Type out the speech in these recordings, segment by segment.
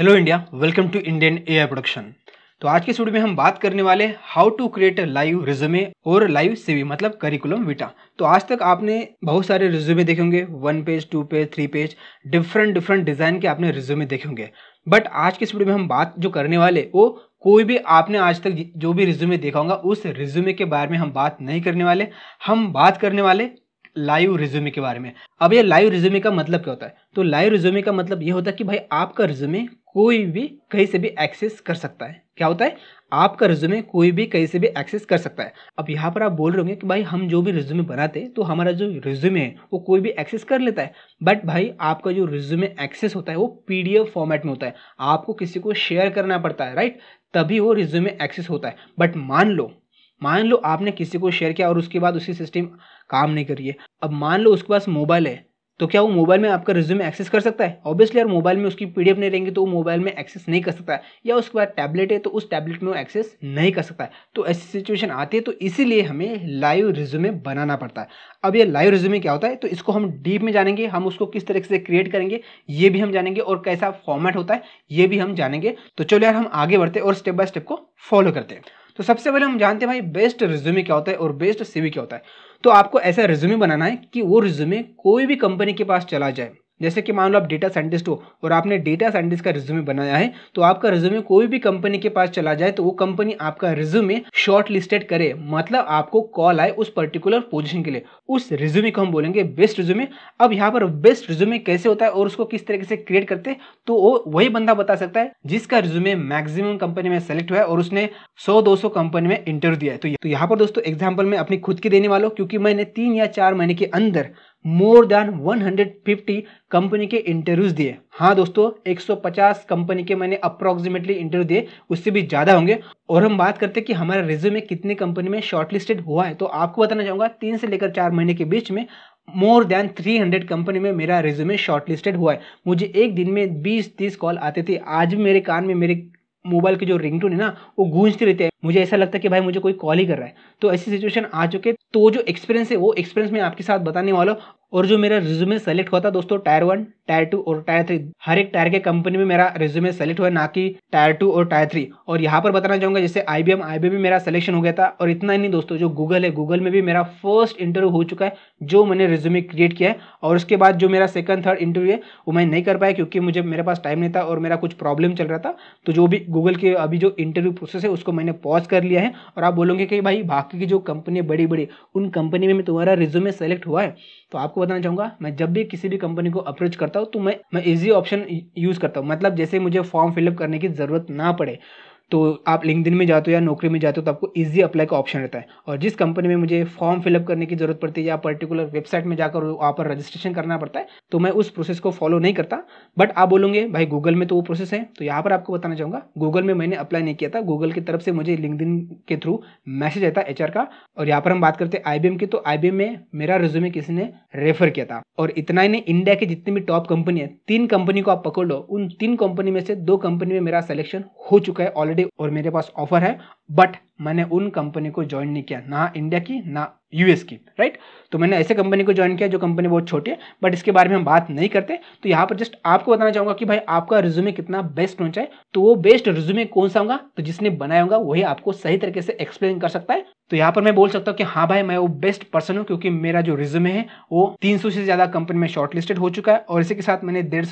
Hello India welcome to Indian AI production तो आज के स्टूडियो में हम बात करने वाले how to create live resume और लाइव सीवी मतलब करिकुलम विटा तो आज तक आपने बहुत सारे रिज्यूमे देखे होंगे one page two page three page different different design के आपने रिज्यूमे देखे होंगे बट आज के स्टूडियो में हम बात जो करने वाले वो कोई भी आपने आज तक जो भी रिज्यूमे देखा होगा उस रिज्यूमे के बारे में हम बात नहीं करने वाले हम बात करने वाले लाइव रिज्यूमे के बारे में अब ये लाइव रिज्यूमे का मतलब क्या होता है तो लाइव रिज्यूमे का मतलब ये होता है कि भाई आपका रिज्यूमे कोई भी कहीं से भी एक्सेस कर सकता है क्या होता है आपका रिज्यूमे कोई भी कहीं से भी एक्सेस कर सकता है अब यहाँ पर आप बोल रहे होंगे कि भाई हम जो भी रिज्यूमे बनाते हैं तो हमारा जो रिज्यूमे है वो कोई भी एक्सेस कर लेता है बट भाई आपका जो रिज्यूमे एक्सेस होता है वो पीडीएफ फॉर्मेट में होता है आपको किसी को शेयर करना पड़ता है राइट तभी वो रिज्यूमे एक्सेस होता है बट मान लो मान लो आपने किसी को शेयर किया और उसके बाद उसकी सिस्टम काम नहीं करिए अब मान लो उसके पास मोबाइल है तो क्या वो मोबाइल में आपका रिज्यूम एक्सेस कर सकता है ऑब्वियसली अगर मोबाइल में उसकी पीडीएफ नहीं रहेंगी तो वो मोबाइल में एक्सेस नहीं कर सकता है या उसके बाद टैबलेट है तो उस टैबलेट में वो एक्सेस नहीं कर सकता है तो ऐसी सिचुएशन आती है तो इसीलिए हमें लाइव रिज्यूमे बनाना पड़ता है अब ये लाइव रिज्यूमे क्या होता है तो इसको हम डीप में जानेंगे हम उसको किस तरह से क्रिएट करेंगे ये भी हम जानेंगे और कैसा फॉर्मेट होता है ये भी हम जानेंगे तो चलो यार हम आगे बढ़ते और स्टेप बाय स्टेप को फॉलो करते हैं तो सबसे पहले हम जानते हैं भाई बेस्ट रिज्यूमे क्या होता है और बेस्ट सीवी क्या होता है तो आपको ऐसा रिज्यूमे बनाना है कि वो रिज्यूमे कोई भी कंपनी के पास चला जाए जैसे कि मान लो आप डेटा साइंटिस्ट हो और आपने डेटा साइंटिस्ट का रिज्यूमे बनाया है तो आपका रिज्यूमे कोई भी कंपनी के पास चला जाए तो वो कंपनी आपका रिज्यूमे शॉर्ट लिस्टेड करे मतलब आपको कॉल आए उस पर्टिकुलर पोजिशन के लिए उस रिज्यूमे को हम बोलेंगे बेस्ट रिज्यूमे अब यहाँ पर बेस्ट रिज्यूमे कैसे होता है और उसको किस तरीके से क्रिएट करते हैं तो वो वही बंदा बता सकता है जिसका रिज्यूमे मैक्सिमम कंपनी में सेलेक्ट हुआ है और उसने सौ दो कंपनी में इंटरव्यू दिया है तो, तो यहाँ पर दोस्तों एग्जाम्पल मैं अपनी खुद की देने वाला हूँ क्योंकि मैंने तीन या चार महीने के अंदर मोर देन 150 कंपनी के इंटरव्यूज दिए हाँ दोस्तों 150 कंपनी के मैंने अप्रोक्सीमेटली इंटरव्यू दिए उससे भी ज़्यादा होंगे और हम बात करते हैं कि हमारा रिज्यूमे कितनी कंपनी में शॉर्टलिस्टेड हुआ है तो आपको बताना चाहूंगा तीन से लेकर चार महीने के बीच में मोर देन 300 कंपनी में मेरा रिज्यूमे शॉर्टलिस्टेड हुआ है मुझे एक दिन में बीस तीस कॉल आते थे आज भी मेरे कान में मेरे मोबाइल के जो रिंगटोन है ना वो गूंजते रहते हैं मुझे ऐसा लगता है कि भाई मुझे कोई कॉल ही कर रहा है तो ऐसी सिचुएशन आ चुके तो वो जो एक्सपीरियंस है वो एक्सपीरियंस मैं आपके साथ बताने वाला हूँ और जो मेरा रिज्यूमे सेलेक्ट हुआ था दोस्तों टायर वन टायर टू और टायर थ्री हर एक टायर के कंपनी में मेरा रिज्यूमे सेलेक्ट हुआ ना कि टायर टू और टायर थ्री और यहाँ पर बताना चाहूंगा जैसे I B M I B में मेरा सिलेक्शन हो गया था और इतना ही नहीं दोस्तों जो गूगल है गूगल में भी मेरा फर्स्ट इंटरव्यू हो चुका है जो मैंने रिज्यूमे क्रिएट किया है और उसके बाद जो मेरा सेकंड थर्ड इंटरव्यू है वो मैं नहीं कर पाया क्योंकि मुझे मेरे पास टाइम नहीं था और मेरा कुछ प्रॉब्लम चल रहा था तो जो भी गूगल के अभी जो इंटरव्यू प्रोसेस है उसको मैंने पॉज कर लिया है और आप बोलोगे कि भाई बाकी की जो कंपनी बड़ी बड़ी उन कंपनी में तुम्हारा रिज्यूमे सेलेक्ट हुआ है तो आपको आपको बताना चाहूंगा मैं जब भी किसी भी कंपनी को अप्रोच करता हूँ तो मैं मैं इजी ऑप्शन यूज़ करता हूँ मतलब जैसे मुझे फॉर्म फिलअप करने की ज़रूरत ना पड़े तो आप लिंकडिन में जाते हो या नौकरी में जाते हो तो आपको ईजी अप्लाई का ऑप्शन रहता है और जिस कंपनी में मुझे फॉर्म फिलअप करने की जरूरत पड़ती है या पर्टिकुलर वेबसाइट में जाकर वहाँ पर रजिस्ट्रेशन करना पड़ता है तो मैं उस प्रोसेस को फॉलो नहीं करता बट आप बोलोगे भाई गूगल में तो वो प्रोसेस है तो यहाँ पर आपको बताना चाहूँगा गूगल में मैंने अप्लाई नहीं किया था गूगल की तरफ से मुझे लिंकडिन के थ्रू मैसेज आता एच का और यहाँ पर हम बात करते हैं आई की तो आई में मेरा रिज्यूमे किसी ने रेफर किया था और इतना ही नहीं इंडिया की जितनी भी टॉप कंपनी है तीन कंपनी को आप पकड़ लो उन तीन कंपनी में से दो कंपनी में मेरा सिलेक्शन हो चुका है ऑलरेडी डे और मेरे पास ऑफर है बट मैंने उन कंपनी को ज्वाइन नहीं किया ना इंडिया की ना यूएस की राइट तो मैंने ऐसे कंपनी को ज्वाइन किया जो कंपनी बहुत छोटी है बट इसके बारे में हम बात नहीं करते तो यहाँ पर जस्ट आपको बताना चाहूंगा कि भाई आपका रिज्यूमे कितना बेस्ट होना चाहिए तो वो बेस्ट रिज्यूमे कौन सा होगा तो जिसने बनाया होगा वही आपको सही तरीके से एक्सप्लेन कर सकता है तो यहाँ पर मैं बोल सकता हूँ कि हाँ भाई मैं वो बेस्ट पर्सन हूँ क्योंकि मेरा जो रिज्यूमे है वो तीन से ज़्यादा कंपनी में शॉर्टलिस्टेड हो चुका है और इसी के साथ मैंने डेढ़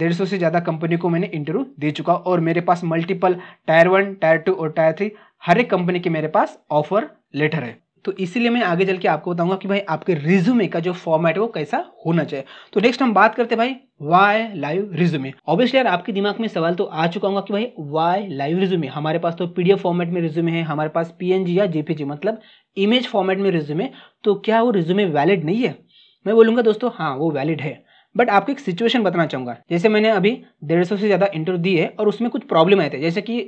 डेढ़ सौ से ज़्यादा कंपनी को मैंने इंटरव्यू दे चुका और मेरे पास multiple tier one tier two और टायर थ्री हर एक कंपनी के मेरे पास ऑफर लेटर है तो इसीलिए मैं आगे चल के आपको बताऊंगा कि भाई आपके रिज्यूमे का जो फॉर्मेट है वो कैसा होना चाहिए तो नेक्स्ट हम बात करते हैं भाई वाई लाइव रिज्यूमे ऑब्वियसली यार आपके दिमाग में सवाल तो आ चुका होगा कि भाई वाई लाइव रिज्यूमे हमारे पास तो पीडीएफ फॉर्मेट में रिज्यूमे है हमारे पास पीएनजी या जेपीजी मतलब इमेज फॉर्मेट में रिज्यूमे तो क्या वो रिज्यूमे वैलिड नहीं है मैं बोलूंगा दोस्तों हाँ वो वैलिड है बट आपको एक सिचुएशन बताना चाहूँगा जैसे मैंने अभी डेढ़ सौ से ज़्यादा इंटरव्यू दी है और उसमें कुछ प्रॉब्लम आए थे जैसे कि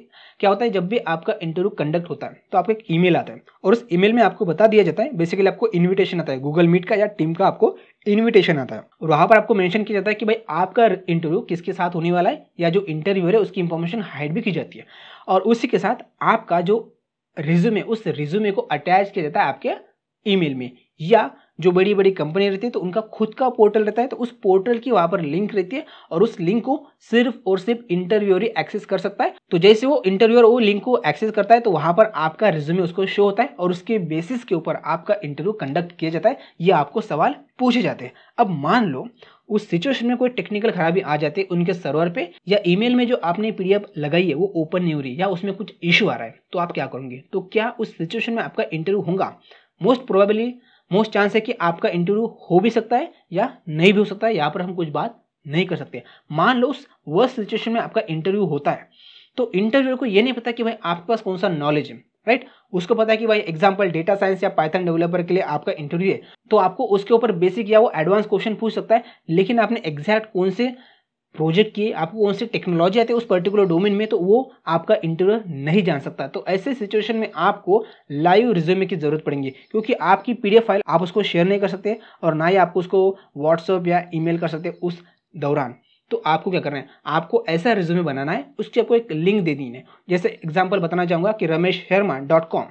क्या होता है जब भी आपका इंटरव्यू कंडक्ट होता है तो आपको एक ईमेल आता है और उस ईमेल में आपको बता दिया जाता है बेसिकली आपको इन्विटेशन आता है गूगल मीट का या टीम का आपको इन्विटेशन आता है और वहाँ पर आपको मेंशन किया जाता है कि भाई आपका इंटरव्यू किसके साथ होने वाला है या जो इंटरव्यू है उसकी इंफॉर्मेशन हाइड भी की जाती है और उसी के साथ आपका जो रिज्यूमे उस रिज्यूमे को अटैच किया जाता है आपके ईमेल में या जो बड़ी बड़ी कंपनी रहती है तो उनका खुद का पोर्टल रहता है तो उस पोर्टल की वहां पर लिंक रहती है और उस लिंक को सिर्फ और सिर्फ इंटरव्यूअर ही एक्सेस कर सकता है तो जैसे वो इंटरव्यूअर वो लिंक को एक्सेस करता है तो वहां पर आपका रिज्यूमे उसको शो होता है और उसके बेसिस के ऊपर आपका इंटरव्यू कंडक्ट किया जाता है ये आपको सवाल पूछे जाते हैं अब मान लो उस सिचुएशन में कोई टेक्निकल खराबी आ जाती है उनके सर्वर पे या ईमेल में जो आपने पीडीएफ लगाई है वो ओपन नहीं हो रही या उसमें कुछ इशू आ रहा है तो आप क्या करोगे तो क्या उस सिचुएशन में आपका इंटरव्यू होगा मोस्ट प्रोबेबली मोस्ट चांस है कि आपका इंटरव्यू हो भी सकता है या नहीं भी हो सकता है यहाँ पर हम कुछ बात नहीं कर सकते मान लो उस वर्स्ट सिचुएशन में आपका इंटरव्यू होता है तो इंटरव्यूअर को ये नहीं पता कि भाई आपके पास कौन सा नॉलेज है राइट right? उसको पता है कि भाई एग्जाम्पल डेटा साइंस या पाइथन डेवलपर के लिए आपका इंटरव्यू है तो आपको उसके ऊपर बेसिक या वो एडवांस क्वेश्चन पूछ सकता है लेकिन आपने एग्जैक्ट कौन से प्रोजेक्ट की आपको कौन सी टेक्नोलॉजी आती है उस पर्टिकुलर डोमेन में तो वो आपका इंटरव्यू नहीं जान सकता तो ऐसे सिचुएशन में आपको लाइव रिज्यूमे की जरूरत पड़ेगी क्योंकि आपकी पीडीएफ फाइल आप उसको शेयर नहीं कर सकते और ना ही आपको उसको व्हाट्सअप या ईमेल कर सकते उस दौरान तो आपको क्या करना है आपको ऐसा रिज्यूमे बनाना है उसकी आपको एक लिंक दे दी है जैसे एग्जाम्पल बताना चाहूँगा कि रमेश शर्मा डॉट कॉम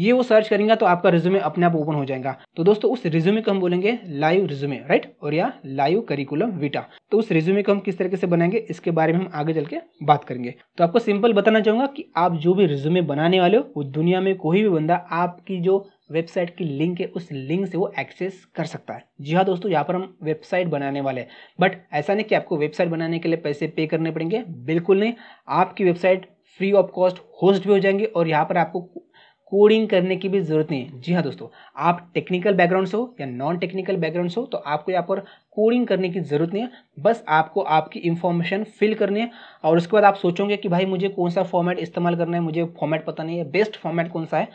ये वो सर्च करेंगे तो आपका रिज्यूमे अपने आप ओपन हो जाएगा तो दोस्तों उस रिज्यूमे को हम बोलेंगे लाइव रिज्यूमे राइट और या लाइव करिकुलम विटा तो उस रिज्यूमे को हम किस तरीके से बनाएंगे इसके बारे में हम आगे चल के बात करेंगे तो आपको सिंपल बताना चाहूंगा कि आप जो भी रिज्यूमे बनाने वाले हो वो दुनिया में कोई भी बंदा आपकी जो वेबसाइट की लिंक है उस लिंक से वो एक्सेस कर सकता है जी हाँ दोस्तों यहाँ पर हम वेबसाइट बनाने वाले हैं बट ऐसा नहीं कि आपको वेबसाइट बनाने के लिए पैसे पे करने पड़ेंगे बिल्कुल नहीं आपकी website free of cost host भी हो जाएंगे और यहाँ पर आपको कोडिंग करने की भी ज़रूरत नहीं है जी हाँ दोस्तों आप टेक्निकल बैकग्राउंड से हो या नॉन टेक्निकल बैकग्राउंड से हो तो आपको यहाँ पर कोडिंग करने की ज़रूरत नहीं है बस आपको आपकी इन्फॉर्मेशन फिल करनी है और उसके बाद आप सोचोगे कि भाई मुझे कौन सा फॉर्मेट इस्तेमाल करना है मुझे फॉर्मेट पता नहीं है बेस्ट फॉर्मेट कौन सा है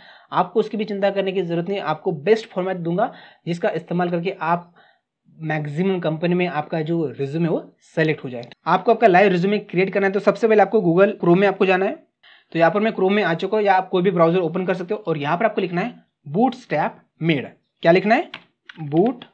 आपको उसकी भी चिंता करने की ज़रूरत नहीं है आपको बेस्ट फॉर्मेट दूंगा जिसका इस्तेमाल करके आप मैक्सिमम कंपनी में आपका जो रिज्यूमे वो सेलेक्ट हो जाए आपको आपका लाइव रिज्यूमे क्रिएट करना है तो सबसे पहले आपको गूगल क्रोम में आपको जाना है तो यहाँ पर मैं क्रोम में आ चुका हूँ या आप कोई भी ब्राउजर ओपन कर सकते हो और यहाँ पर आपको लिखना है बूट स्टैप मेड क्या लिखना है बूट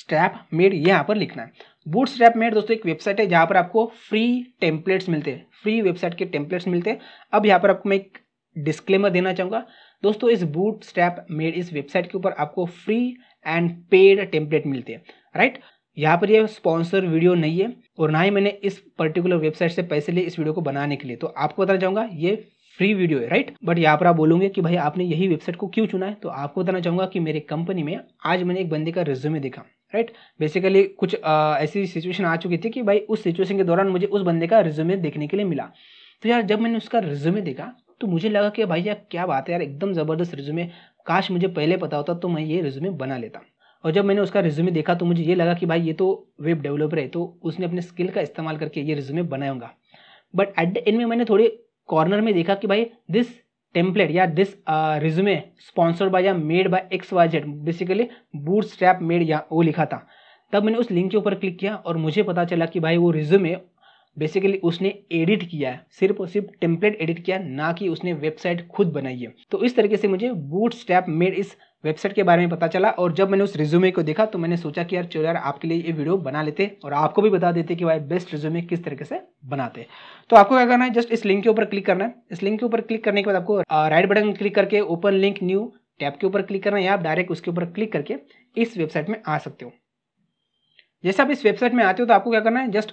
स्टैप मेड यहाँ पर लिखना है बूट स्टैप मेड दोस्तों एक वेबसाइट है जहाँ पर आपको फ्री टेम्पलेट्स मिलते हैं फ्री वेबसाइट के टेम्पलेट्स मिलते हैं अब यहाँ पर आपको मैं एक डिस्क्लेमर देना चाहूँगा दोस्तों इस बूट स्टैप मेड इस वेबसाइट के ऊपर आपको फ्री एंड पेड टेम्पलेट मिलते हैं राइट यहाँ पर ये स्पॉन्सर वीडियो नहीं है और ना ही मैंने इस पर्टिकुलर वेबसाइट से पैसे लिए इस वीडियो को बनाने के लिए तो आपको बताना चाहूँगा ये फ्री वीडियो है राइट बट यहाँ पर आप बोलोगे कि भाई आपने यही वेबसाइट को क्यों चुना है तो आपको बताना चाहूंगा कि मेरे कंपनी में आज मैंने एक बंदे का रिज्यूमे देखा राइट right? बेसिकली कुछ आ, ऐसी सिचुएशन आ चुकी थी कि भाई उस सिचुएशन के दौरान मुझे उस बंदे का रिज्यूमे देखने के लिए मिला तो यार जब मैंने उसका रिज्यूमे देखा तो मुझे लगा कि भाई यार क्या बात है यार एकदम ज़बरदस्त रिज्यूमे काश मुझे पहले पता होता तो मैं ये रिज्यूमे बना लेता और जब मैंने उसका रिज्यूमे देखा तो मुझे ये लगा कि भाई ये तो वेब डेवलपर है तो उसने अपने स्किल का इस्तेमाल करके ये रिज्यूमे बनाऊंगा बट एट द एंड में मैंने थोड़े कॉर्नर में देखा कि भाई दिस टेम्पलेट या दिस रिज्यूमे स्पॉन्सर्ड बाय या made by X Y Z basically bootstrap made या वो लिखा था तब मैंने उस लिंक के ऊपर क्लिक किया और मुझे पता चला कि भाई वो रिज्यूमे बेसिकली उसने एडिट किया है सिर्फ और सिर्फ टेम्पलेट एडिट किया ना कि उसने वेबसाइट खुद बनाई है तो इस तरीके से मुझे बूट स्टैप मेड इस वेबसाइट के बारे में पता चला और जब मैंने उस रिज्यूमे को देखा तो मैंने सोचा कि यार चलो यार आपके लिए ये वीडियो बना लेते और आपको भी बता देते कि भाई बेस्ट रिज्यूमे किस तरीके से बनाते तो आपको क्या करना है जस्ट इस लिंक के ऊपर क्लिक करना है इस लिंक के ऊपर क्लिक करने के बाद आपको राइट बटन क्लिक करके ओपन लिंक न्यू टैप के ऊपर क्लिक करना है या आप डायरेक्ट उसके ऊपर क्लिक करके इस वेबसाइट में आ सकते हो जैसे आप इस वेबसाइट में आते हो तो आपको क्या करना है जस्ट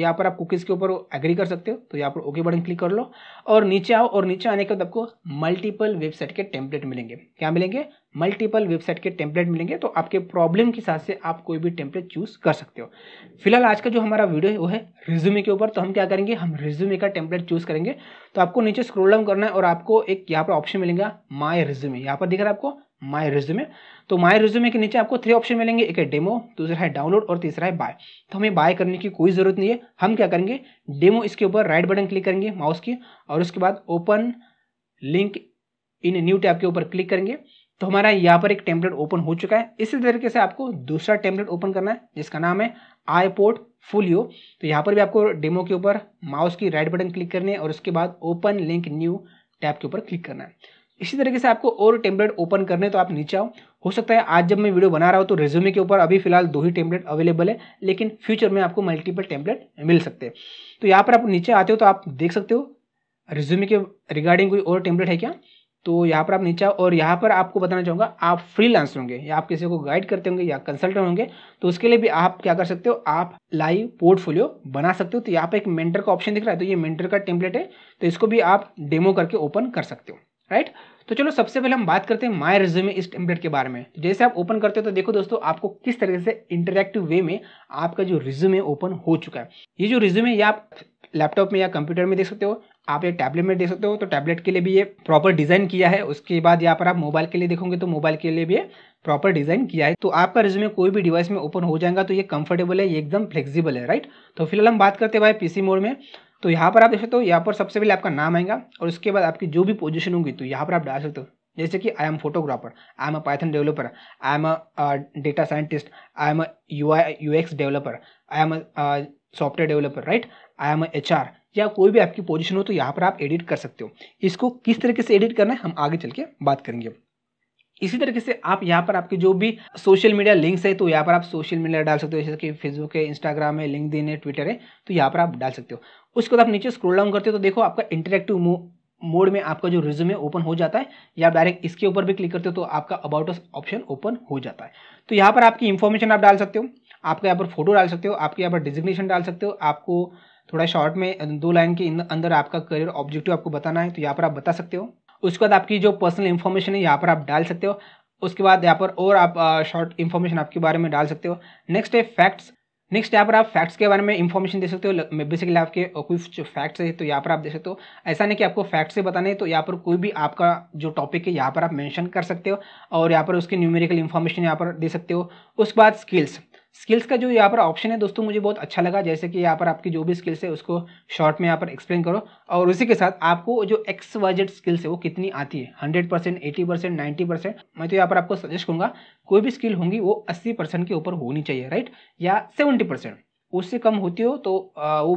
यहाँ पर आप कुकीज़ के ऊपर एग्री कर सकते हो तो यहाँ पर ओके बटन क्लिक कर लो और नीचे आओ और नीचे आने के बाद आपको मल्टीपल वेबसाइट के टेम्पलेट मिलेंगे क्या मिलेंगे मल्टीपल वेबसाइट के टेम्पलेट मिलेंगे तो आपके प्रॉब्लम के हिसाब से आप कोई भी टेम्पलेट चूज कर सकते हो फिलहाल आज का जो हमारा वीडियो है वो है रिज्यूमे के ऊपर तो हम क्या करेंगे हम रिज्यूमे का टेम्पलेट चूज करेंगे तो आपको नीचे स्क्रोल डाउन करना है और आपको एक यहाँ पर ऑप्शन मिलेगा माई रिज्यूमे यहाँ पर दिख रहा है आपको माय रिज्यूमे तो माय रिज्यूमे के नीचे आपको थ्री ऑप्शन मिलेंगे एक है डेमो दूसरा है डाउनलोड और तीसरा है बाय तो हमें बाय करने की कोई ज़रूरत नहीं है हम क्या करेंगे डेमो इसके ऊपर राइट बटन क्लिक करेंगे माउस की और उसके बाद open link in new tab के ऊपर क्लिक करेंगे तो हमारा यहाँ पर एक टेम्पलेट ओपन हो चुका है इसी तरीके से आपको दूसरा टेम्पलेट ओपन करना है जिसका नाम है आई पोर्ट फुलियो तो यहाँ पर भी आपको डेमो के ऊपर माउस की राइट बटन क्लिक करनी है और उसके बाद ओपन लिंक न्यू टैब के ऊपर क्लिक करना है इसी तरीके से आपको और टेम्पलेट ओपन करने तो आप नीचे आओ हो सकता है आज जब मैं वीडियो बना रहा हूँ तो रेज्यूमे के ऊपर अभी फिलहाल दो ही टेम्पलेट अवेलेबल है लेकिन फ्यूचर में आपको मल्टीपल टेम्पलेट मिल सकते हैं तो यहाँ पर आप नीचे आते हो तो आप देख सकते हो रिज्यूमे के रिगार्डिंग कोई और टेम्पलेट है क्या तो यहाँ पर आप नीचे और यहाँ पर आपको बताना चाहूँगा आप फ्रीलांस होंगे या आप किसी को गाइड करते होंगे या कंसल्टेंट होंगे तो उसके लिए भी आप क्या कर सकते हो आप लाइव पोर्टफोलियो बना सकते हो तो यहाँ पर एक मेंटर का ऑप्शन दिख रहा है तो ये मेंटर का टेम्पलेट है तो इसको भी आप डेमो करके ओपन कर सकते हो राइट तो चलो सबसे पहले हम बात करते हैं माय रिज्यूमे इस टेम्पलेट के बारे में तो जैसे आप ओपन करते हो तो देखो दोस्तों आपको किस तरीके से इंटरेक्टिव वे में आपका जो रिज्यूमे ओपन हो चुका है ये जो रिज्यूमे ये आप लैपटॉप में या कंप्यूटर में देख सकते हो आप ये टैबलेट में देख सकते हो तो टैबलेट के लिए भी ये प्रॉपर डिज़ाइन किया है उसके बाद यहाँ पर आप मोबाइल के लिए देखोगे तो मोबाइल के लिए भी ये प्रॉपर डिज़ाइन किया है तो आपका रिज्यूमे कोई भी डिवाइस में ओपन हो जाएगा तो ये कंफर्टेबल है ये एकदम फ्लेक्सिबल है राइट तो फिलहाल हम बात करते हैं भाई पीसी मोड में तो यहाँ पर आप देख सकते हो यहाँ पर सबसे पहले आपका नाम आएगा और उसके बाद आपकी जो भी पोजिशन होगी तो यहाँ पर आप डाल सकते हो जैसे कि I am photographer I am a Python developer I am a data scientist I am a U I U X developer I am a software developer right I am H R या कोई भी आपकी position हो तो यहाँ पर आप edit कर सकते हो इसको किस तरीके से एडिट करना है हम आगे चल के बात करेंगे इसी तरीके से आप यहाँ पर आपके जो भी सोशल मीडिया लिंक्स है तो यहाँ पर आप सोशल मीडिया डाल सकते हो जैसे कि फेसबुक है इंस्टाग्राम है लिंक है ट्विटर है तो यहाँ पर आप डाल सकते हो उसके बाद आप नीचे स्क्रोल डाउन करते हो तो देखो आपका इंटरेक्टिव मोड में आपका जो रिज्यूमे ओपन हो जाता है या आप डायरेक्ट इसके ऊपर भी क्लिक करते हो तो आपका अबाउट ऑप्शन ओपन हो जाता है तो यहाँ पर आपकी इन्फॉर्मेशन आप डाल सकते हो आपका यहाँ पर फोटो डाल सकते हो आपके यहाँ पर डिजिग्नेशन डाल सकते हो आपको थोड़ा शॉर्ट में अं, दो लाइन के अंदर आपका करियर ऑब्जेक्टिव आपको बताना है तो यहाँ पर आप बता सकते हो उसके बाद आपकी जो पर्सनल इन्फॉर्मेशन है यहाँ पर आप डाल सकते हो उसके बाद यहाँ पर और आप शॉर्ट इन्फॉर्मेशन आपके बारे में डाल सकते हो नेक्स्ट है फैक्ट्स नेक्स्ट यहाँ पर आप फैक्ट्स के बारे में इन्फॉर्मेशन दे सकते हो बेसिकली आपके कुछ फैक्ट्स है तो यहाँ पर आप दे सकते हो ऐसा नहीं कि आपको फैक्ट्स से बताने तो यहाँ पर कोई भी आपका जो टॉपिक है यहाँ पर आप मेंशन कर सकते हो और यहाँ पर उसकी न्यूमेरिकल इन्फॉर्मेशन यहाँ पर दे सकते हो उसके बाद स्किल्स स्किल्स का जो यहाँ पर ऑप्शन है दोस्तों मुझे बहुत अच्छा लगा जैसे कि यहाँ पर आपकी जो भी स्किल्स है उसको शॉर्ट में यहाँ पर एक्सप्लेन करो और उसी के साथ आपको जो एक्स वाइजेड स्किल्स है वो कितनी आती है hundred percent eighty percent ninety percent मैं तो यहाँ पर आपको सजेस्ट करूँगा कोई भी स्किल होंगी वो अस्सी परसेंट के ऊपर होनी चाहिए राइट या सेवेंटी परसेंट उससे कम होती हो तो वो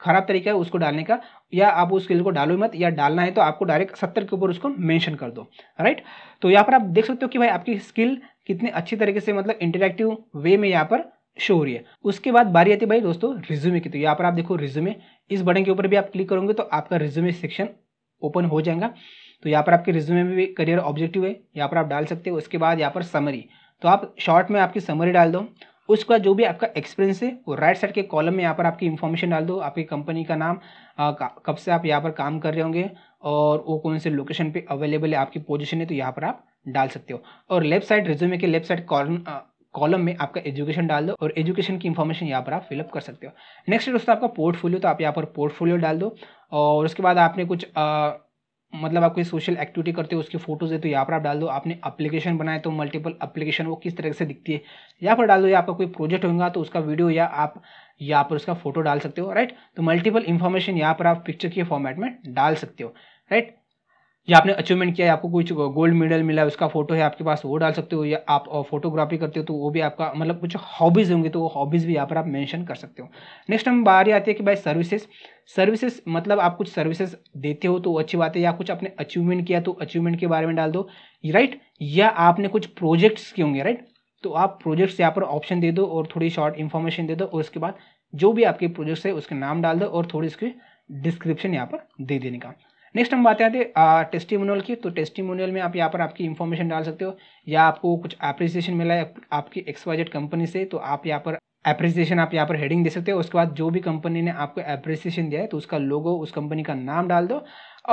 खराब तरीका है उसको डालने का या आप उस स्किल को डालो मत या डालना है तो आपको डायरेक्ट सत्तर के ऊपर उसको मेंशन कर दो राइट तो यहाँ पर आप देख सकते हो कि भाई आपकी स्किल कितने अच्छी तरीके से मतलब इंटरेक्टिव वे में यहाँ पर शो हो रही है उसके बाद बारी आती है भाई दोस्तों रिज्यूमे की तो यहाँ पर आप देखो रिज्यूमे इस बटन के ऊपर भी आप क्लिक करोगे तो आपका रिज्यूमे सेक्शन ओपन हो जाएगा तो यहाँ पर आपके रिज्यूमे में भी करियर ऑब्जेक्टिव है यहाँ पर आप डाल सकते हो उसके बाद यहाँ पर समरी तो आप शॉर्ट में आपकी समरी डाल दो उसका जो भी आपका एक्सपीरियंस है वो राइट साइड के कॉलम में यहाँ पर आपकी इन्फॉर्मेशन डाल दो आपकी कंपनी का नाम कब से आप यहाँ पर काम कर रहे होंगे और वो कौन से लोकेशन पे अवेलेबल है आपकी पोजीशन है तो यहाँ पर आप डाल सकते हो और लेफ्ट साइड रिज्यूमे के लेफ्ट साइड कॉलम में आपका एजुकेशन डाल दो और एजुकेशन की इन्फॉर्मेशन यहाँ पर आप फिलअप कर सकते हो नेक्स्ट दोस्तों आपका पोर्टफोलियो तो आप यहाँ पर पोर्टफोलियो डाल दो और उसके बाद आपने कुछ आ, मतलब आप कोई सोशल एक्टिविटी करते हो उसकी फोटोज़ है तो यहाँ पर आप डाल दो आपने अप्लीकेशन बनाए तो मल्टीपल अप्लीकेशन वो किस तरह से दिखती है यहाँ पर डाल दो या आपका कोई प्रोजेक्ट होगा तो उसका वीडियो या आप यहाँ पर उसका फोटो डाल सकते हो राइट तो मल्टीपल इन्फॉर्मेशन यहाँ पर आप पिक्चर के फॉर्मेट में डाल सकते हो राइट या आपने अचीवमेंट किया है आपको कुछ गोल्ड मेडल मिला है उसका फोटो है आपके पास वो डाल सकते हो या आप फोटोग्राफी करते हो तो वो भी आपका मतलब कुछ हॉबीज़ होंगे तो वो हॉबीज़ भी यहाँ पर आप मेंशन कर सकते हो नेक्स्ट हम बाहर आते हैं कि भाई सर्विसेज सर्विसेज मतलब आप कुछ सर्विसेज देते हो तो अच्छी बात है या कुछ आपने अचीवमेंट किया तो अचीवमेंट के बारे में डाल दो राइट या आपने कुछ प्रोजेक्ट्स किए होंगे राइट तो आप प्रोजेक्ट्स यहाँ पर ऑप्शन दे दो और थोड़ी शॉर्ट इन्फॉर्मेशन दे दो और उसके बाद जो भी आपके प्रोजेक्ट्स है उसके नाम डाल दो और थोड़ी उसकी डिस्क्रिप्शन यहाँ पर दे देने का नेक्स्ट हम बात आते हैं टेस्टिमोनियल की तो टेस्टिमोनियल में आप यहाँ पर आपकी इन्फॉर्मेशन डाल सकते हो या आपको कुछ अप्रिसिएशन मिला है आपकी एक्सवाइजेड कंपनी से तो आप यहाँ पर अप्रिसिएशन आप यहाँ पर हेडिंग दे सकते हो उसके बाद जो भी कंपनी ने आपको अप्रिसिएशन दिया है तो उसका लोगो उस कंपनी का नाम डाल दो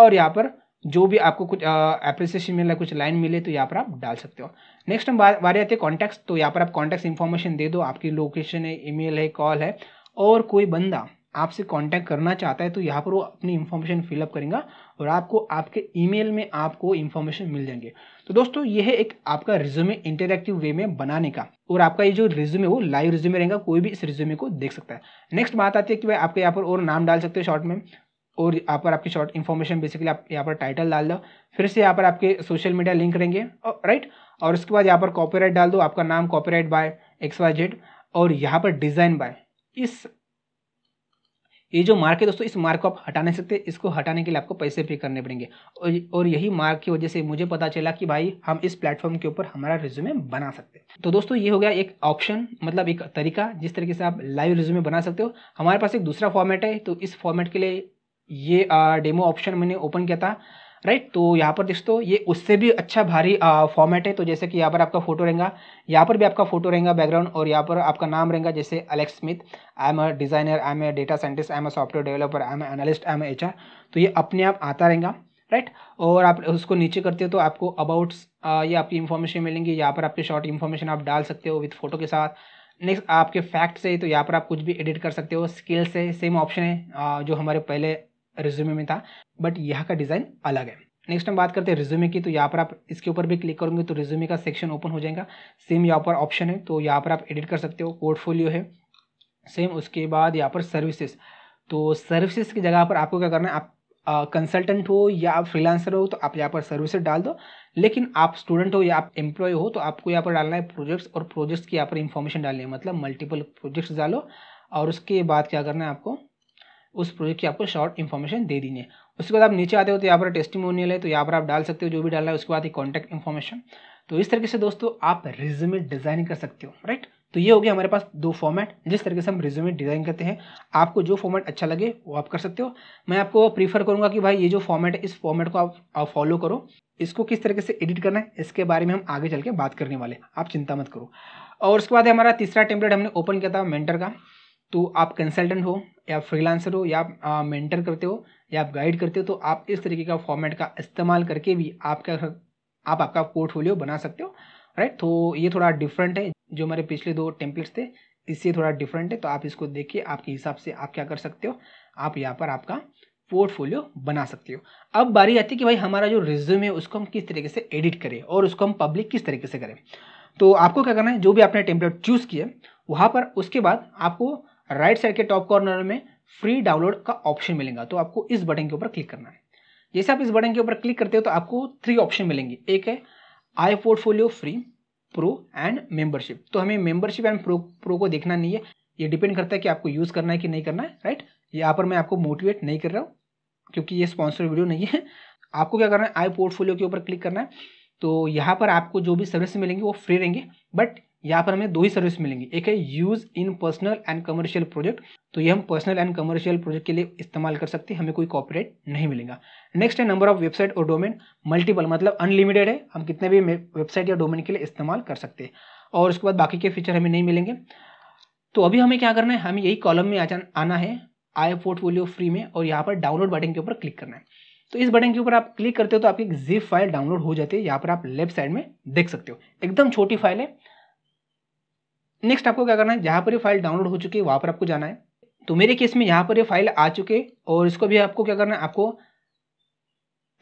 और यहाँ पर जो भी आपको कुछ अप्रिसिएशन मिला कुछ लाइन मिले तो यहाँ पर आप डाल सकते हो नेक्स्ट हम बारे आते हैं कॉन्टैक्ट्स तो यहाँ पर आप कॉन्टैक्ट्स इन्फॉर्मेशन दे दो आपकी लोकेशन है ईमेल है कॉल है और कोई बंदा आपसे कांटेक्ट करना चाहता है तो यहाँ पर वो अपनी इन्फॉर्मेशन फिलअप करेंगे और आपको आपके ईमेल में आपको इन्फॉर्मेशन मिल जाएंगे तो दोस्तों ये है एक आपका रिज्यूमे इंटरेक्टिव वे में बनाने का और आपका ये जो रिज्यूमे वो लाइव रिज्यूमे रहेगा कोई भी इस रिज्यूमे को देख सकता है नेक्स्ट बात आती है कि भाई आपके यहाँ पर और नाम डाल सकते हो शॉर्ट में और यहाँ पर आपकी शॉर्ट इन्फॉर्मेशन बेसिकली आप यहाँ पर टाइटल डाल दो फिर से यहाँ पर आपके सोशल मीडिया लिंक रहेंगे राइट oh, और उसके बाद यहाँ पर कॉपीराइट डाल दो आपका नाम copyright by X Y Z और यहाँ पर डिज़ाइन बाय इस ये जो मार्क है दोस्तों इस मार्क को आप हटा नहीं सकते इसको हटाने के लिए आपको पैसे पे करने पड़ेंगे और यही मार्क की वजह से मुझे पता चला कि भाई हम इस प्लेटफॉर्म के ऊपर हमारा रिज्यूमे बना सकते हैं तो दोस्तों ये हो गया एक ऑप्शन मतलब एक तरीका जिस तरीके से आप लाइव रिज्यूमे बना सकते हो हमारे पास एक दूसरा फॉर्मेट है तो इस फॉर्मेट के लिए ये डेमो ऑप्शन मैंने ओपन किया था राइट तो यहाँ पर दोस्तों ये उससे भी अच्छा भारी फॉर्मेट है तो जैसे कि यहाँ पर आपका फोटो रहेगा यहाँ पर भी आपका फोटो रहेगा बैकग्राउंड और यहाँ पर आपका नाम रहेगा जैसे Alex Smith I am a designer I am a data scientist I am a software developer I am analyst I am H तो ये अपने आप आता रहेगा राइट और आप उसको नीचे करते हो तो आपको अबाउट्स ये आपकी इन्फॉर्मेशन मिलेंगी यहाँ पर आपके शॉर्ट इन्फॉर्मेशन आप डाल सकते हो विथ फोटो के साथ नेक्स्ट आपके फैक्ट्स है तो यहाँ पर आप कुछ भी एडिट कर सकते हो स्किल्स से सेम ऑप्शन है जो हमारे पहले रिज्यूमे में था बट यहाँ का डिज़ाइन अलग है नेक्स्ट हम बात करते हैं रिज्यूमे की तो यहाँ पर आप इसके ऊपर भी क्लिक करोगे तो रिज्यूमे का सेक्शन ओपन हो जाएगा सेम यहाँ पर ऑप्शन है तो यहाँ पर आप एडिट कर सकते हो पोर्टफोलियो है सेम उसके बाद यहाँ पर सर्विसेज तो सर्विसेज की जगह पर आपको क्या करना है आप कंसल्टेंट uh, हो या आप फ्रीलांसर हो तो आप यहाँ पर सर्विसेज डाल दो लेकिन आप स्टूडेंट हो या आप एम्प्लॉय हो तो आपको यहाँ पर डालना है प्रोजेक्ट्स और प्रोजेक्ट्स की यहाँ पर इंफॉर्मेशन डालनी है मतलब मल्टीपल प्रोजेक्ट्स डालो और उसके बाद क्या करना है आपको उस प्रोजेक्ट की आपको शॉर्ट इन्फॉर्मेशन दे दी है उसके बाद आप नीचे आते हो तो यहाँ पर टेस्टिमोनियल है तो यहाँ पर आप डाल सकते हो जो भी डालना है उसके बाद ही कॉन्टैक्ट इन्फॉर्मेशन तो इस तरीके से दोस्तों आप रिज्यूमे डिज़ाइन कर सकते हो राइट तो ये हो गया हमारे पास दो फॉर्मेट जिस तरीके से हम रिज्यूमे डिज़ाइन करते हैं आपको जो फॉर्मेट अच्छा लगे वो आप कर सकते हो मैं आपको प्रीफर करूँगा कि भाई ये जो फॉर्मेट है इस फॉर्मेट को आप, आप फॉलो करो इसको किस तरीके से एडिट करना है इसके बारे में हम आगे चल के बात करने वाले आप चिंता मत करो और उसके बाद हमारा तीसरा टेम्पलेट हमने ओपन किया था मेंटर का तो आप कंसल्टेंट हो या फ्रीलांसर हो या आप मेंटर करते हो या आप गाइड करते हो तो आप इस तरीके का फॉर्मेट का इस्तेमाल करके भी आपका आप आपका पोर्टफोलियो बना सकते हो राइट तो ये थोड़ा डिफरेंट है जो हमारे पिछले दो टेम्पलेट्स थे इससे थोड़ा डिफरेंट है तो आप इसको देखिए आपके हिसाब से आप क्या कर सकते हो आप यहाँ पर आपका पोर्टफोलियो बना सकते हो अब बारी आती है कि भाई हमारा जो रिज्यूम है उसको हम किस तरीके से एडिट करें और उसको हम पब्लिक किस तरीके से करें तो आपको क्या करना है जो भी आपने टेम्पलेट चूज़ किया वहाँ पर उसके बाद आपको राइट साइड के टॉप कॉर्नर में फ्री डाउनलोड का ऑप्शन मिलेगा तो आपको इस बटन के ऊपर क्लिक करना है जैसे आप इस बटन के ऊपर क्लिक करते हो तो आपको थ्री ऑप्शन मिलेंगे एक है I portfolio free pro and membership तो हमें मेंबरशिप एंड प्रो प्रो को देखना नहीं है ये डिपेंड करता है कि आपको यूज़ करना है कि नहीं करना है राइट यहाँ पर मैं आपको मोटिवेट नहीं कर रहा हूँ क्योंकि ये स्पॉन्सर वीडियो नहीं है आपको क्या करना है आई पोर्टफोलियो के ऊपर क्लिक करना है तो यहाँ पर आपको जो भी सर्विस मिलेंगी वो फ्री रहेंगे बट यहाँ पर हमें दो ही सर्विस मिलेंगी एक है use in personal and commercial project तो ये हम पर्सनल एंड कमर्शियल प्रोजेक्ट के लिए इस्तेमाल कर सकते हैं हमें कोई कॉपरेट नहीं मिलेगा नेक्स्ट है नंबर ऑफ वेबसाइट और डोमेन मल्टीपल मतलब अनलिमिटेड है हम कितने भी वेबसाइट या डोमेन के लिए इस्तेमाल कर सकते हैं और उसके बाद बाकी के फीचर हमें नहीं मिलेंगे तो अभी हमें क्या करना है हमें यही कॉलम में आना है आई पोर्टफोलियो फ्री में और यहाँ पर डाउनलोड बटन के ऊपर क्लिक करना है तो इस बटन के ऊपर आप क्लिक करते हो तो आपकी एक जिप फाइल डाउनलोड हो जाती है यहाँ पर आप लेफ्ट साइड में देख सकते हो एकदम छोटी फाइल है नेक्स्ट आपको क्या करना है जहाँ पर ये फाइल डाउनलोड हो चुकी है वहाँ पर आपको जाना है तो मेरे केस में यहाँ पर ये फाइल आ चुके और इसको भी आपको क्या करना है आपको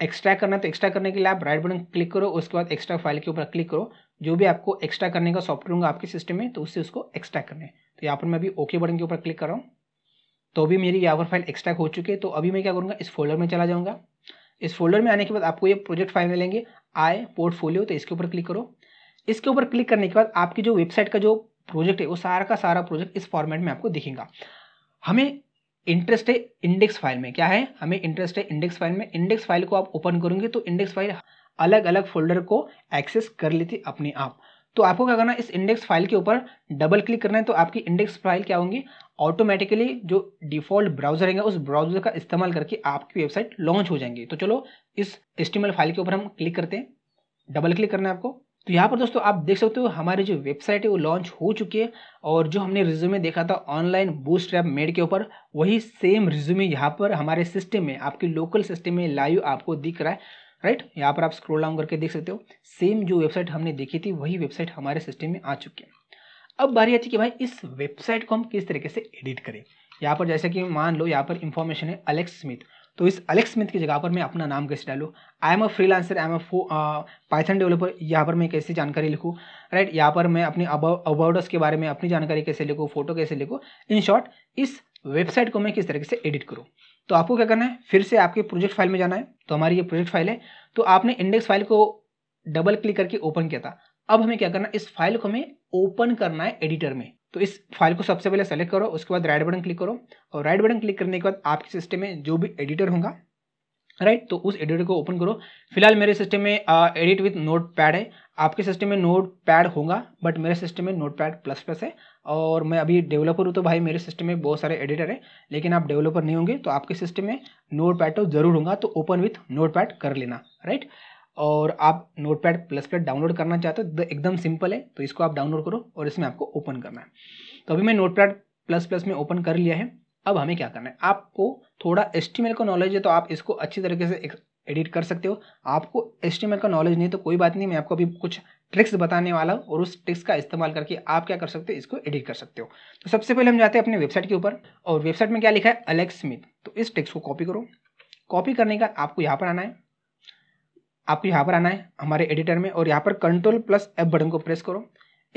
एक्सट्रैक्ट करना है तो एक्स्ट्रा करने के लिए आप राइट बटन क्लिक करो उसके बाद एक्स्ट्रा फाइल के ऊपर क्लिक करो जो भी आपको एक्स्ट्रा करने का सॉफ्टवेयर होगा आपके सिस्टम में तो उससे उसको एक्स्ट्रा करना है तो यहाँ पर मैं अभी ओके बटन के ऊपर क्लिक कर रहा हूँ तो अभी मेरी यहाँ पर फाइल एक्सट्रैक्ट हो चुकी है तो अभी मैं क्या करूँगा इस फोल्डर में चला जाऊँगा इस फोल्डर में आने के बाद आपको ये प्रोजेक्ट फाइल मिलेंगे आए पोर्टफोलियो तो इसके ऊपर क्लिक करो इसके ऊपर क्लिक करने के बाद आपकी जो वेबसाइट का जो प्रोजेक्ट है वो सारा का सारा प्रोजेक्ट इस फॉर्मेट में आपको दिखेगा हमें इंटरेस्ट है इंडेक्स फाइल में क्या है हमें इंटरेस्ट है इंडेक्स फाइल में इंडेक्स फाइल को आप ओपन करोगे तो इंडेक्स फाइल अलग अलग फोल्डर को एक्सेस कर लेती अपने आप तो आपको क्या करना इस इंडेक्स फाइल के ऊपर डबल क्लिक करना है तो आपकी इंडेक्स फाइल क्या होंगी ऑटोमेटिकली जो डिफ़ॉल्ट ब्राउज़र रहेंगे उस ब्राउज़र का इस्तेमाल करके आपकी वेबसाइट लॉन्च हो जाएंगी तो चलो इस एस्टिमल फाइल के ऊपर हम क्लिक करते हैं डबल क्लिक करना है आपको तो यहाँ पर दोस्तों आप देख सकते हो हमारी जो वेबसाइट है वो लॉन्च हो चुकी है और जो हमने रिज्यूमे देखा था ऑनलाइन बूस्ट ऐप मेड के ऊपर वही सेम रिज्यूमे यहाँ पर हमारे सिस्टम में आपके लोकल सिस्टम में लाइव आपको दिख रहा है राइट यहाँ पर आप स्क्रोल डाउन करके देख सकते हो सेम जो वेबसाइट हमने देखी थी वही वेबसाइट हमारे सिस्टम में आ चुकी है अब बारी आती है कि भाई इस वेबसाइट को हम किस तरीके से एडिट करें यहाँ पर जैसे कि मान लो यहाँ पर इंफॉर्मेशन है अलेक्स स्मिथ तो इस अलेक्स स्मिथ की जगह पर मैं अपना नाम कैसे डालूँ I am a lancer I am a Python developer यहाँ पर मैं कैसे जानकारी लिखूँ राइट यहाँ पर मैं अपने अबाउडर्स के बारे में अपनी जानकारी कैसे लिखूँ फोटो कैसे लिखूँ इन शॉर्ट इस वेबसाइट को मैं किस तरीके से एडिट करूँ तो आपको क्या करना है फिर से आपके प्रोजेक्ट फाइल में जाना है तो हमारी ये प्रोजेक्ट फाइल है तो आपने इंडेक्स फाइल को डबल क्लिक करके ओपन किया था अब हमें क्या करना है इस फाइल को हमें ओपन करना है एडिटर में तो इस फाइल को सबसे पहले सेलेक्ट करो उसके बाद राइट बटन क्लिक करो और राइट बटन क्लिक करने के बाद आपके सिस्टम में जो भी एडिटर होगा राइट तो उस एडिटर को ओपन करो फिलहाल मेरे सिस्टम में एडिट विथ नोट पैड है आपके सिस्टम में नोट पैड होगा बट मेरे सिस्टम में नोट पैड प्लस प्लस है और मैं अभी डेवलपर हूँ तो भाई मेरे सिस्टम में बहुत सारे एडिटर हैं लेकिन आप डेवलपर नहीं होंगे तो आपके सिस्टम में नोट पैड तो ज़रूर होगा तो ओपन विथ नोट पैड कर लेना राइट और आप notepad plus pad download करना चाहते हो तो एकदम सिंपल है तो इसको आप डाउनलोड करो और इसमें आपको ओपन करना है तो अभी मैं नोट पैड प्लस प्लस में ओपन कर लिया है अब हमें क्या करना है आपको थोड़ा एस का नॉलेज है तो आप इसको अच्छी तरीके से एडिट कर सकते हो आपको एस का नॉलेज नहीं तो कोई बात नहीं मैं आपको अभी कुछ ट्रिक्स बताने वाला हूँ और उस ट्रिक्स का इस्तेमाल करके आप क्या कर सकते हो इसको एडिट कर सकते हो तो सबसे पहले हम जाते हैं अपने वेबसाइट के ऊपर और वेबसाइट में क्या लिखा है अलेक्स स्मिथ तो इस ट्रिक्स को कॉपी करो कॉपी करने का आपको यहाँ पर आना है आपको यहाँ पर आना है हमारे एडिटर में और यहाँ पर कंट्रोल प्लस एफ बटन को प्रेस करो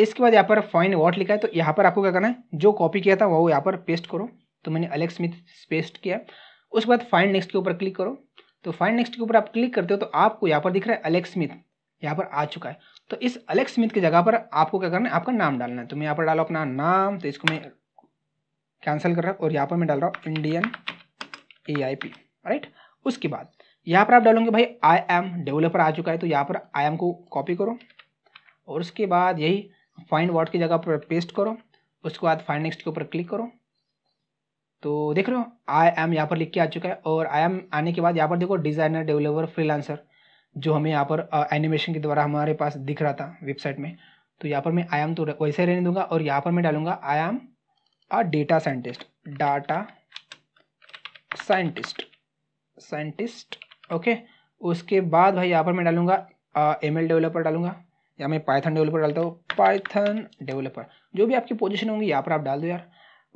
इसके बाद यहाँ पर फाइन वॉट लिखा है तो यहाँ पर आपको क्या करना है जो कॉपी किया था वो यहाँ पर पेस्ट करो तो मैंने एलेक्स स्मिथ पेस्ट किया उसके बाद फाइन नेक्स्ट के ऊपर क्लिक करो तो फाइन नेक्स्ट के ऊपर आप क्लिक करते हो तो आपको यहाँ पर दिख रहा है एलेक्स स्मिथ यहाँ पर आ चुका है तो इस एलेक्स स्मिथ की जगह पर आपको क्या करना है आपका नाम डालना है तो मैं यहाँ पर डालो अपना नाम तो इसको मैं कैंसिल कर रहा हूँ और यहाँ पर मैं डाल रहा हूँ Indian A I P right उसके बाद यहाँ पर आप डालोगे भाई आई एम डेवलपर आ चुका है तो यहाँ पर आई एम को कॉपी करो और उसके बाद यही फाइंड वर्ड की जगह पर पेस्ट करो उसके बाद फाइंड नेक्स्ट के ऊपर क्लिक करो तो देख रहे हो आई एम यहाँ पर लिख के आ चुका है और आई एम आने के बाद यहाँ पर देखो डिज़ाइनर डेवलपर फ्रीलांसर जो हमें यहाँ पर एनिमेशन के द्वारा हमारे पास दिख रहा था वेबसाइट में तो यहाँ पर मैं आई एम तो वैसे रहने दूंगा और यहाँ पर मैं डालूंगा I am a data scientist data scientist scientist okay उसके बाद भाई यहाँ पर मैं डालूंगा एम एल डेवलपर डालूंगा या मैं पाइथन डेवलपर डालता हूँ पाइथन डेवलपर जो भी आपकी पोजिशन होंगी यहाँ पर आप डाल दो यार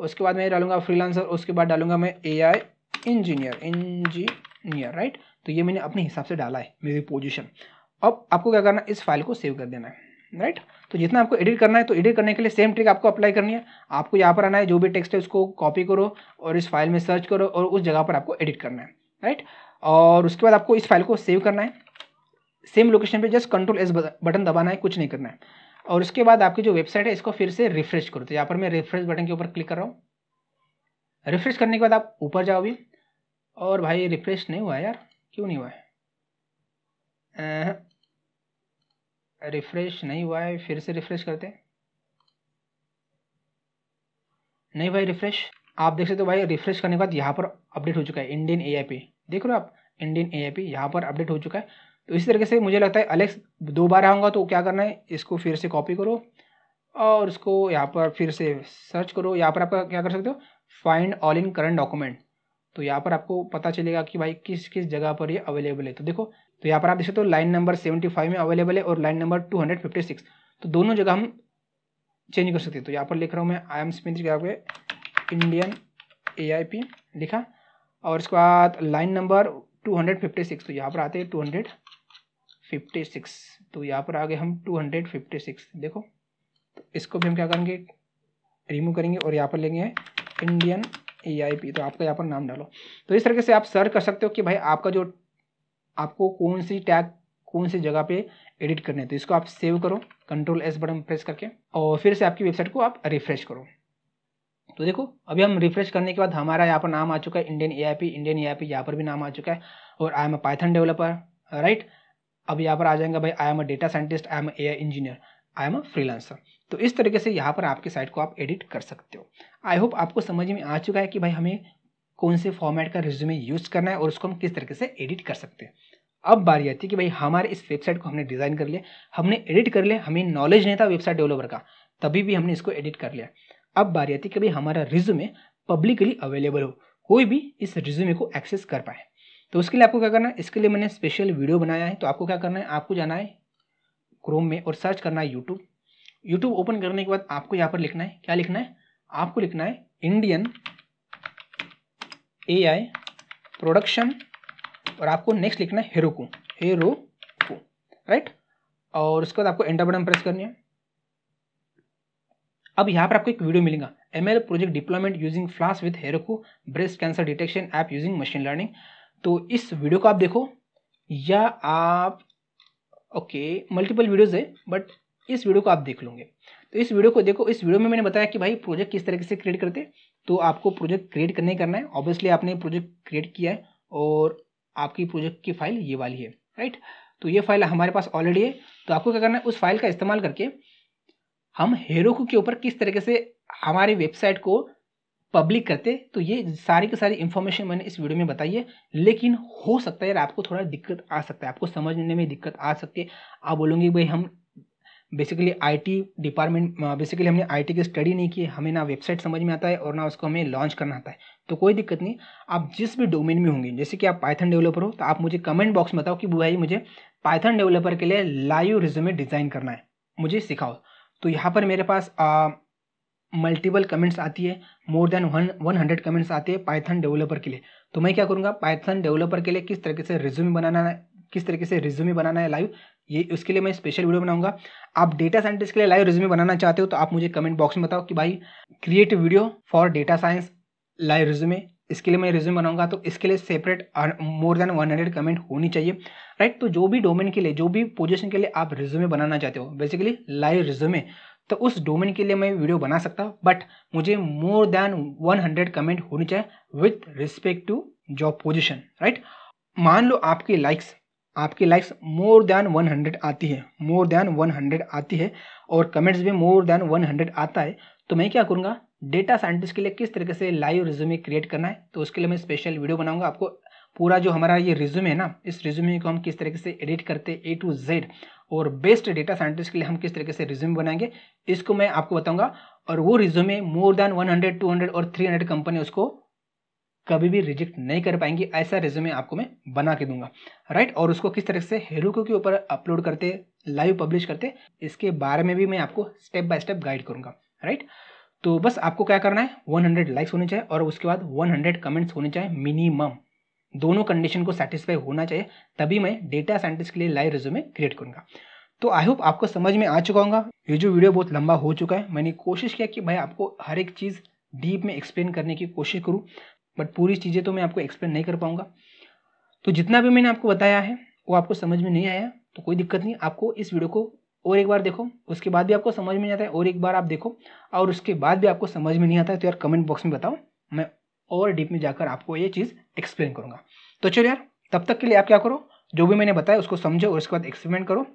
उसके बाद मैं डालूंगा फ्रीलांसर उसके बाद डालूंगा मैं आई इंजीनियर इंजीनियर राइट तो ये मैंने अपने हिसाब से डाला है मेरी पोजिशन अब आपको क्या करना है इस फाइल को सेव कर देना है राइट तो जितना आपको एडिट करना है तो एडिट करने के लिए सेम ट्रिक आपको अप्लाई करनी है आपको यहाँ पर आना है जो भी टेक्स्ट है उसको कॉपी करो और इस फाइल में सर्च करो और उस जगह पर आपको एडिट करना है राइट और उसके बाद आपको इस फाइल को सेव करना है सेम लोकेशन पे जस्ट कंट्रोल एस बटन दबाना है कुछ नहीं करना है और उसके बाद आपकी जो वेबसाइट है इसको फिर से रिफ्रेश करो तो यहाँ पर मैं रिफ्रेश बटन के ऊपर क्लिक कर रहा हूँ रिफ्रेश करने के बाद आप ऊपर जाओ भी और भाई रिफ्रेश नहीं हुआ यार क्यों नहीं हुआ है रिफ्रेश नहीं हुआ है फिर से रिफ्रेश करते नहीं भाई रिफ्रेश आप देख सकते हो भाई रिफ्रेश करने के बाद यहाँ पर अपडेट हो चुका है इंडियन ए देख रहे हो आप इंडियन ए आई यहाँ पर अपडेट हो चुका है तो इसी तरीके से मुझे लगता है अलेक्स दो बार आऊँगा तो क्या करना है इसको फिर से कॉपी करो और इसको यहाँ पर फिर से सर्च करो यहाँ पर आप क्या कर सकते हो find all in current document तो यहाँ पर आपको पता चलेगा कि भाई किस किस जगह पर ये अवेलेबल है तो देखो तो यहाँ पर आप देख सकते हो लाइन नंबर सेवेंटी फाइव में अवेलेबल है और line number two hundred fifty six तो दोनों जगह हम चेंज कर सकते हैं तो यहाँ पर लिख रहा हूँ मैं आई एम स्मिथ जगह पे इंडियन ए लिखा और इसके बाद लाइन नंबर 256 तो यहाँ पर आते हैं 256 तो यहाँ पर आ गए हम 256 देखो तो इसको भी हम क्या करेंगे रिमूव करेंगे और यहाँ पर लेंगे इंडियन ए तो आपका यहाँ पर नाम डालो तो इस तरीके से आप सर्च कर सकते हो कि भाई आपका जो आपको कौन सी टैग कौन सी जगह पे एडिट करने है तो इसको आप सेव करो कंट्रोल एस बटन प्रेस करके और फिर से आपकी वेबसाइट को आप रिफ्रेश करो तो देखो अभी हम रिफ्रेश करने के बाद हमारा यहाँ पर नाम आ चुका है इंडियन ए इंडियन ए यहाँ पर भी नाम आ चुका है और I am a Python developer right अब यहाँ पर आ जाएगा भाई I am a data scientist I am a engineer I am a freelancer तो इस तरीके से यहाँ पर आपके साइट को आप एडिट कर सकते हो आई होप आपको समझ में आ चुका है कि भाई हमें कौन से फॉर्मेट का रिज्यूमे यूज़ करना है और उसको हम किस तरीके से एडिट कर सकते हैं अब बारी आती है कि भाई हमारे इस वेबसाइट को हमने डिज़ाइन कर लिया हमने एडिट कर लिया हमें नॉलेज नहीं था वेबसाइट डेवलपर का तभी भी हमने इसको एडिट कर लिया अब बारी आती कि भाई हमारा रिज्यूमे पब्लिकली अवेलेबल हो कोई भी इस रिज्यूमे को एक्सेस कर पाए तो उसके लिए आपको क्या करना है इसके लिए मैंने स्पेशल वीडियो बनाया है तो आपको क्या करना है आपको जाना है क्रोम में और सर्च करना है यूट्यूब यूट्यूब ओपन करने के बाद आपको यहाँ पर लिखना है क्या लिखना है आपको लिखना है इंडियन ए प्रोडक्शन और आपको नेक्स्ट लिखना है हेरोको हेरो राइट और उसके बाद आपको एंटर बटन प्रेस करनी है अब यहाँ पर आपको एक वीडियो मिलेगा M L project deployment using Flask with Heroku breast cancer detection app using machine learning तो इस वीडियो को आप देखो या आप ओके मल्टीपल वीडियोज़ है बट इस वीडियो को आप देख लोगे तो इस वीडियो को देखो इस वीडियो में मैंने बताया कि भाई प्रोजेक्ट किस तरीके से क्रिएट करते तो आपको प्रोजेक्ट क्रिएट करने करना है ऑब्वियसली आपने प्रोजेक्ट क्रिएट किया है और आपकी प्रोजेक्ट की फाइल ये वाली है राइट तो ये फाइल हमारे पास ऑलरेडी है तो आपको क्या करना है उस फाइल का इस्तेमाल करके हम हेरोकू के ऊपर किस तरीके से हमारी वेबसाइट को पब्लिक करते तो ये सारी की सारी इन्फॉर्मेशन मैंने इस वीडियो में बताई है लेकिन हो सकता है यार आपको थोड़ा दिक्कत आ सकता है आपको समझने में दिक्कत आ सकती है आप बोलोगे भाई हम बेसिकली आईटी डिपार्टमेंट बेसिकली हमने आईटी की स्टडी नहीं की हमें ना वेबसाइट समझ में आता है और ना उसको हमें लॉन्च करना आता है तो कोई दिक्कत नहीं आप जिस भी डोमेन में होंगे जैसे कि आप पाइथन डेवलपर हो तो आप मुझे कमेंट बॉक्स में बताओ कि भाई मुझे पाइथन डेवलपर के लिए लाइव रिज्यूमे डिज़ाइन करना है मुझे सिखाओ तो यहाँ पर मेरे पास मल्टीपल कमेंट्स आती है more than one one hundred comments आते हैं पाइथन डेवलपर के लिए तो मैं क्या करूँगा पाइथन डेवलपर के लिए किस तरीके से रिज्यूम बनाना है किस तरीके से रिज्यूमी बनाना है लाइव ये उसके लिए मैं स्पेशल वीडियो बनाऊंगा आप डेटा साइंटिस्ट के लिए लाइव रिज्यूमे बनाना चाहते हो तो आप मुझे कमेंट बॉक्स में बताओ कि भाई create video for data science live resume इसके लिए मैं रिज्यूम बनाऊंगा तो इसके लिए separate more than one hundred comment होनी चाहिए राइट तो जो भी डोमेन के लिए जो भी पोजीशन के लिए आप रिज्यूमे बनाना चाहते हो बेसिकली लाइव रिज्यूमे तो उस डोमेन के लिए मैं वीडियो बना सकता हूँ बट मुझे मोर देन 100 कमेंट होनी चाहिए with respect to job position right मान लो आपकी लाइक्स आपकी लाइक्स मोर देन 100 आती है मोर देन हंड्रेड आती है और कमेंट्स भी मोर देन हंड्रेड आता है तो मैं क्या करूँगा डेटा साइंटिस्ट के लिए किस तरीके से लाइव रिज्यूमे क्रिएट करना है तो उसके लिए मैं स्पेशल वीडियो बनाऊंगा आपको पूरा जो हमारा ये रिज्यूमे है ना इस रिज्यूमे को हम किस तरीके से एडिट करते ए टू जेड और बेस्ट डेटा साइंटिस्ट के लिए हम किस तरीके से रिज्यूमे बनाएंगे इसको मैं आपको बताऊंगा और वो रिज्यूमे मोर देन 100, 200 और 300 कंपनी उसको कभी भी रिजेक्ट नहीं कर पाएंगी ऐसा रिज्यूमे आपको मैं बना के दूंगा राइट और उसको किस तरह से हेरूको के ऊपर अपलोड करते लाइव पब्लिश करते इसके बारे में भी मैं आपको स्टेप बाय स्टेप गाइड करूंगा राइट तो बस आपको क्या करना है 100 लाइक्स होने चाहिए और उसके बाद 100 कमेंट्स होने चाहिए मिनिमम दोनों कंडीशन को सेटिस्फाई होना चाहिए तभी मैं डेटा साइंटिस्ट के लिए लाइव रिज्यूमे क्रिएट करूंगा तो आई होप आपको समझ में आ चुका होगा ये जो वीडियो बहुत लंबा हो चुका है मैंने कोशिश किया कि भाई आपको हर एक चीज़ डीप में एक्सप्लेन करने की कोशिश करूँ बट पूरी चीज़ें तो मैं आपको एक्सप्लेन नहीं कर पाऊंगा तो जितना भी मैंने आपको बताया है वो आपको समझ में नहीं आया तो कोई दिक्कत नहीं आपको इस वीडियो को और एक बार देखो उसके बाद भी आपको समझ में नहीं आता है और एक बार आप देखो और उसके बाद भी आपको समझ में नहीं आता है तो यार कमेंट बॉक्स में बताओ मैं और डीप में जाकर आपको ये चीज़ एक्सप्लेन करूँगा तो चलो यार तब तक के लिए आप क्या करो जो भी मैंने बताया उसको समझो और उसके बाद एक्सपेरिमेंट करो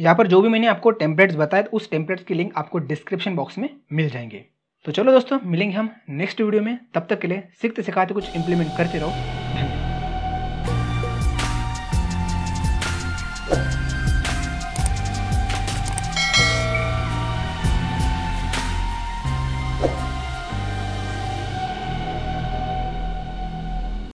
यहाँ पर जो भी मैंने आपको टेम्पलेट्स बताया उस टेम्पलेट्स की लिंक आपको डिस्क्रिप्शन बॉक्स में मिल जाएंगे तो चलो दोस्तों मिलेंगे हम नेक्स्ट वीडियो में तब तक के लिए सीखते सिखाते कुछ इंप्लीमेंट करते रहो